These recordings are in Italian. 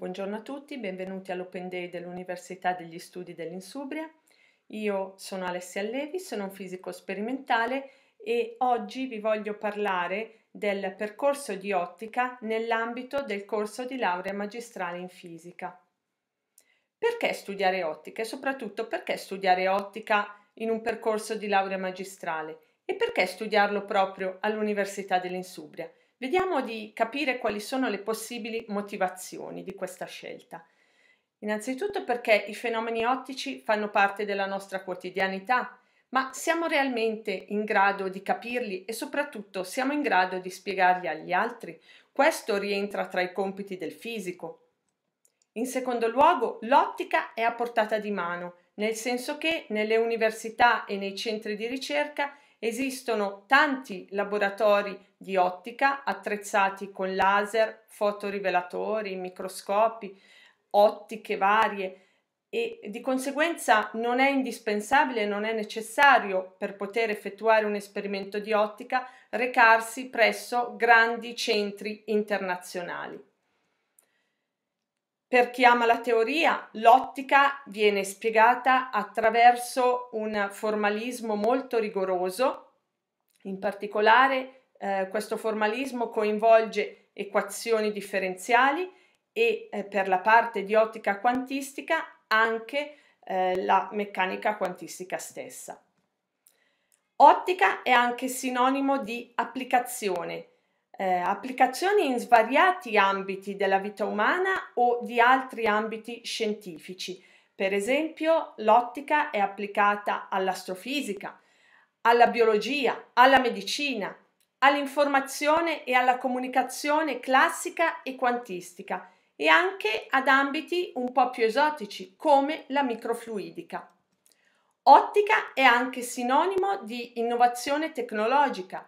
Buongiorno a tutti, benvenuti all'Open Day dell'Università degli Studi dell'Insubria. Io sono Alessia Levi, sono un fisico sperimentale e oggi vi voglio parlare del percorso di ottica nell'ambito del corso di laurea magistrale in fisica. Perché studiare ottica e soprattutto perché studiare ottica in un percorso di laurea magistrale e perché studiarlo proprio all'Università dell'Insubria? Vediamo di capire quali sono le possibili motivazioni di questa scelta. Innanzitutto perché i fenomeni ottici fanno parte della nostra quotidianità, ma siamo realmente in grado di capirli e soprattutto siamo in grado di spiegarli agli altri? Questo rientra tra i compiti del fisico. In secondo luogo, l'ottica è a portata di mano, nel senso che nelle università e nei centri di ricerca Esistono tanti laboratori di ottica attrezzati con laser, fotorivelatori, microscopi, ottiche varie e di conseguenza non è indispensabile, non è necessario per poter effettuare un esperimento di ottica recarsi presso grandi centri internazionali. Per chi ama la teoria, l'ottica viene spiegata attraverso un formalismo molto rigoroso, in particolare eh, questo formalismo coinvolge equazioni differenziali e eh, per la parte di ottica quantistica anche eh, la meccanica quantistica stessa. Ottica è anche sinonimo di applicazione, eh, applicazioni in svariati ambiti della vita umana o di altri ambiti scientifici. Per esempio, l'ottica è applicata all'astrofisica, alla biologia, alla medicina, all'informazione e alla comunicazione classica e quantistica e anche ad ambiti un po' più esotici come la microfluidica. Ottica è anche sinonimo di innovazione tecnologica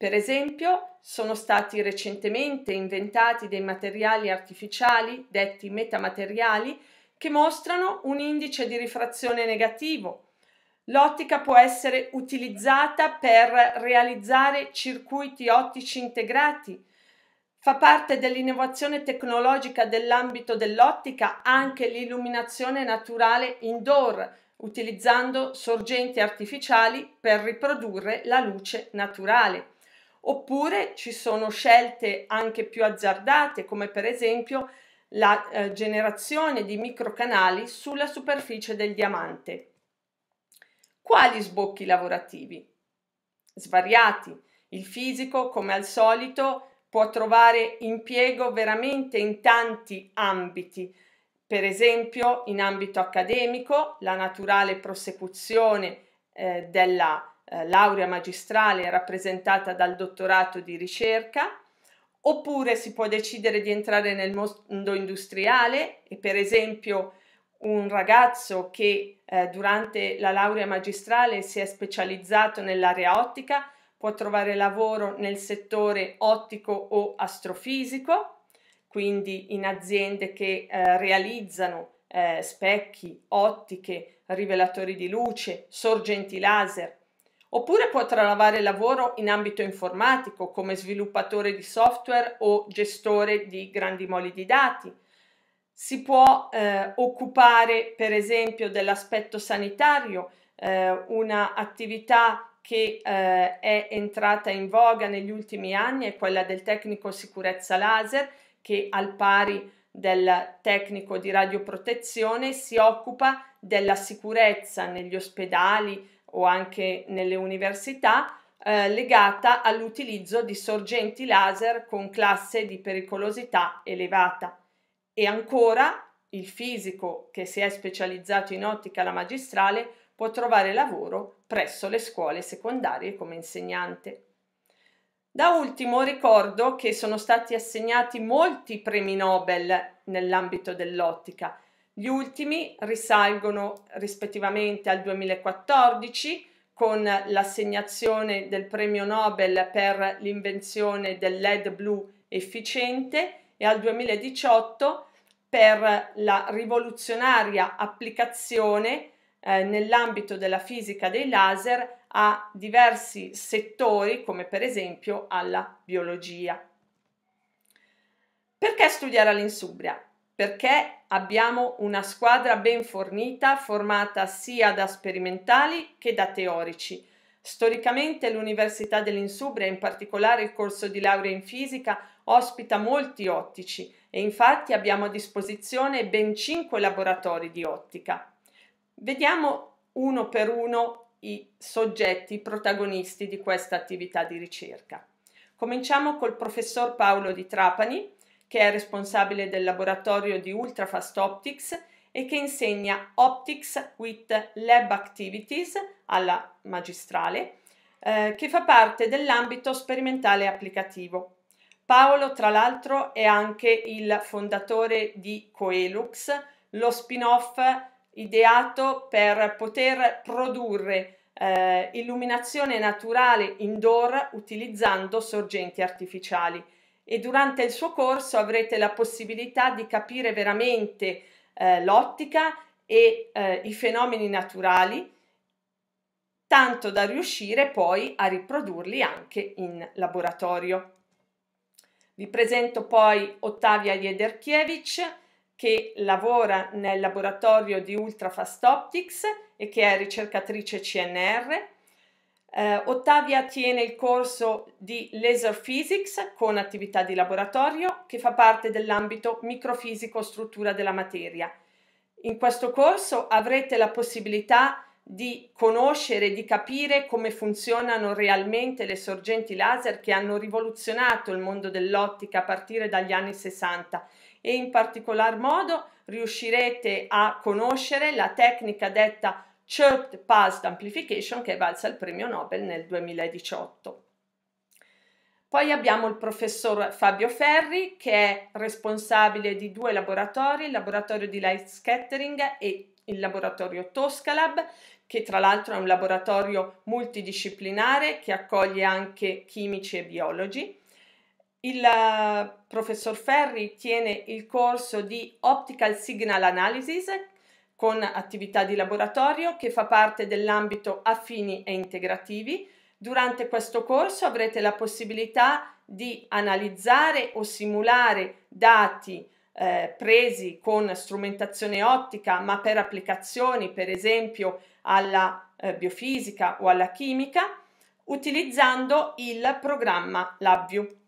per esempio, sono stati recentemente inventati dei materiali artificiali, detti metamateriali, che mostrano un indice di rifrazione negativo. L'ottica può essere utilizzata per realizzare circuiti ottici integrati. Fa parte dell'innovazione tecnologica dell'ambito dell'ottica anche l'illuminazione naturale indoor, utilizzando sorgenti artificiali per riprodurre la luce naturale. Oppure ci sono scelte anche più azzardate, come per esempio la eh, generazione di microcanali sulla superficie del diamante. Quali sbocchi lavorativi? Svariati. Il fisico, come al solito, può trovare impiego veramente in tanti ambiti. Per esempio, in ambito accademico, la naturale prosecuzione eh, della eh, laurea magistrale rappresentata dal dottorato di ricerca, oppure si può decidere di entrare nel mondo industriale e per esempio un ragazzo che eh, durante la laurea magistrale si è specializzato nell'area ottica può trovare lavoro nel settore ottico o astrofisico, quindi in aziende che eh, realizzano eh, specchi, ottiche, rivelatori di luce, sorgenti laser Oppure può trovare lavoro in ambito informatico come sviluppatore di software o gestore di grandi moli di dati. Si può eh, occupare per esempio dell'aspetto sanitario, eh, una attività che eh, è entrata in voga negli ultimi anni è quella del tecnico sicurezza laser che al pari del tecnico di radioprotezione si occupa della sicurezza negli ospedali, o anche nelle università eh, legata all'utilizzo di sorgenti laser con classe di pericolosità elevata. E ancora il fisico che si è specializzato in ottica alla magistrale può trovare lavoro presso le scuole secondarie come insegnante. Da ultimo ricordo che sono stati assegnati molti premi Nobel nell'ambito dell'ottica gli ultimi risalgono rispettivamente al 2014 con l'assegnazione del premio Nobel per l'invenzione del LED blu efficiente e al 2018 per la rivoluzionaria applicazione eh, nell'ambito della fisica dei laser a diversi settori come per esempio alla biologia. Perché studiare all'Insubria? perché abbiamo una squadra ben fornita formata sia da sperimentali che da teorici. Storicamente l'Università dell'Insubria, in particolare il corso di laurea in fisica, ospita molti ottici e infatti abbiamo a disposizione ben 5 laboratori di ottica. Vediamo uno per uno i soggetti i protagonisti di questa attività di ricerca. Cominciamo col professor Paolo di Trapani, che è responsabile del laboratorio di Ultrafast Optics e che insegna Optics with Lab Activities alla magistrale, eh, che fa parte dell'ambito sperimentale applicativo. Paolo, tra l'altro, è anche il fondatore di Coelux, lo spin-off ideato per poter produrre eh, illuminazione naturale indoor utilizzando sorgenti artificiali e durante il suo corso avrete la possibilità di capire veramente eh, l'ottica e eh, i fenomeni naturali, tanto da riuscire poi a riprodurli anche in laboratorio. Vi presento poi Ottavia Jederkiewicz che lavora nel laboratorio di Ultrafast Optics e che è ricercatrice CNR eh, Ottavia tiene il corso di Laser Physics con attività di laboratorio che fa parte dell'ambito microfisico-struttura della materia. In questo corso avrete la possibilità di conoscere e di capire come funzionano realmente le sorgenti laser che hanno rivoluzionato il mondo dell'ottica a partire dagli anni 60 e in particolar modo riuscirete a conoscere la tecnica detta Chirped Pulsed Amplification che è valsa il premio Nobel nel 2018. Poi abbiamo il professor Fabio Ferri che è responsabile di due laboratori, il laboratorio di light scattering e il laboratorio Toscalab, che tra l'altro è un laboratorio multidisciplinare che accoglie anche chimici e biologi. Il eh, professor Ferri tiene il corso di Optical Signal Analysis con attività di laboratorio che fa parte dell'ambito affini e integrativi. Durante questo corso avrete la possibilità di analizzare o simulare dati eh, presi con strumentazione ottica, ma per applicazioni, per esempio alla eh, biofisica o alla chimica, utilizzando il programma LabVIEW.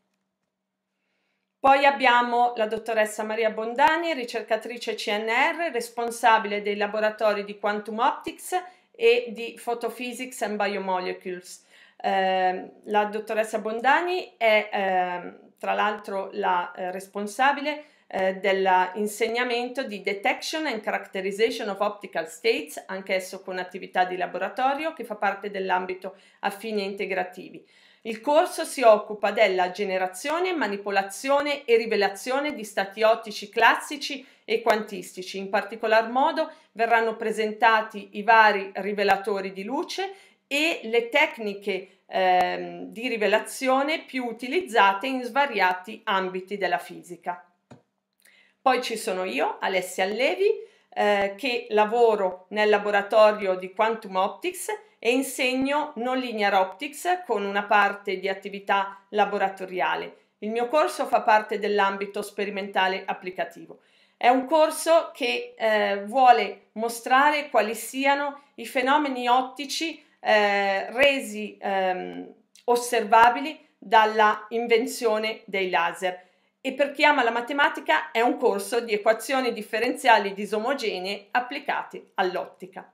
Poi abbiamo la dottoressa Maria Bondani, ricercatrice CNR, responsabile dei laboratori di Quantum Optics e di Photophysics and Biomolecules. Ehm, la dottoressa Bondani è ehm, tra l'altro la eh, responsabile eh, dell'insegnamento di Detection and Characterization of Optical States, anch'esso con attività di laboratorio che fa parte dell'ambito affini e integrativi. Il corso si occupa della generazione, manipolazione e rivelazione di stati ottici classici e quantistici. In particolar modo verranno presentati i vari rivelatori di luce e le tecniche ehm, di rivelazione più utilizzate in svariati ambiti della fisica. Poi ci sono io, Alessia Allevi eh, che lavoro nel laboratorio di Quantum Optics e insegno non linear optics con una parte di attività laboratoriale. Il mio corso fa parte dell'ambito sperimentale applicativo. È un corso che eh, vuole mostrare quali siano i fenomeni ottici eh, resi ehm, osservabili dalla invenzione dei laser e per chi ama la matematica è un corso di equazioni differenziali disomogenee applicate all'ottica.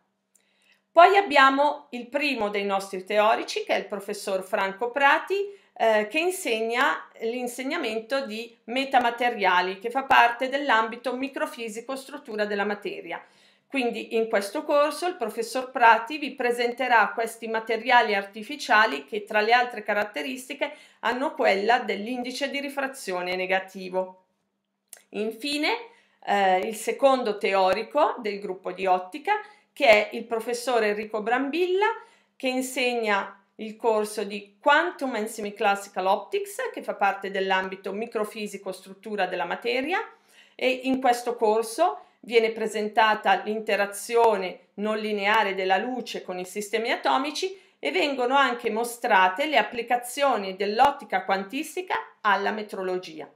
Poi abbiamo il primo dei nostri teorici che è il professor Franco Prati eh, che insegna l'insegnamento di metamateriali che fa parte dell'ambito microfisico struttura della materia quindi in questo corso il professor Prati vi presenterà questi materiali artificiali che tra le altre caratteristiche hanno quella dell'indice di rifrazione negativo. Infine eh, il secondo teorico del gruppo di ottica che è il professor Enrico Brambilla che insegna il corso di Quantum and Semi-Classical Optics che fa parte dell'ambito microfisico struttura della materia e in questo corso viene presentata l'interazione non lineare della luce con i sistemi atomici e vengono anche mostrate le applicazioni dell'ottica quantistica alla metrologia.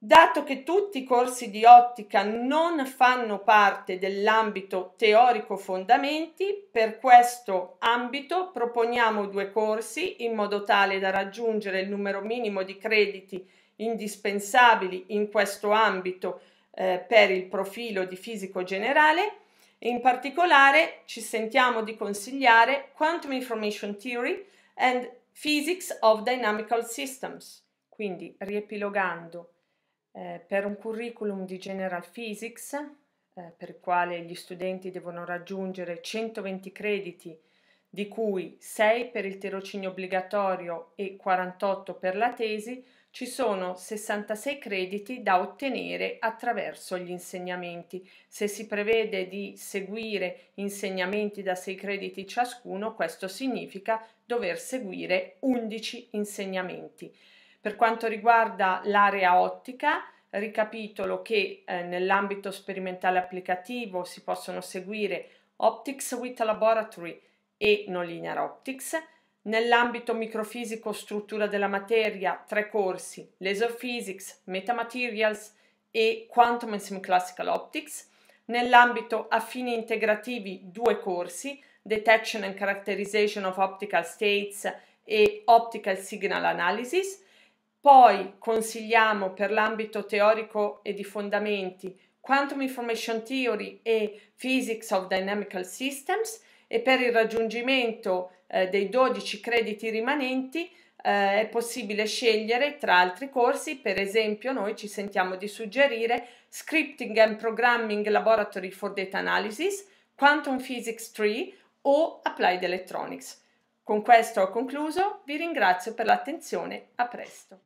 Dato che tutti i corsi di ottica non fanno parte dell'ambito teorico fondamenti, per questo ambito proponiamo due corsi in modo tale da raggiungere il numero minimo di crediti indispensabili in questo ambito eh, per il profilo di fisico generale. In particolare ci sentiamo di consigliare Quantum Information Theory and Physics of Dynamical Systems. Quindi, riepilogando, eh, per un curriculum di General Physics, eh, per il quale gli studenti devono raggiungere 120 crediti, di cui 6 per il tirocinio obbligatorio e 48 per la tesi, ci sono 66 crediti da ottenere attraverso gli insegnamenti. Se si prevede di seguire insegnamenti da 6 crediti ciascuno, questo significa dover seguire 11 insegnamenti. Per quanto riguarda l'area ottica, ricapitolo che eh, nell'ambito sperimentale applicativo si possono seguire Optics with Laboratory e Non Linear Optics, Nell'ambito microfisico struttura della materia, tre corsi, Laser Physics, Metamaterials e Quantum and Sim Optics. Nell'ambito affini integrativi, due corsi, Detection and Characterization of Optical States e Optical Signal Analysis. Poi consigliamo per l'ambito teorico e di fondamenti Quantum Information Theory e Physics of Dynamical Systems e per il raggiungimento eh, dei 12 crediti rimanenti eh, è possibile scegliere tra altri corsi, per esempio noi ci sentiamo di suggerire Scripting and Programming Laboratory for Data Analysis, Quantum Physics 3 o Applied Electronics. Con questo ho concluso, vi ringrazio per l'attenzione, a presto.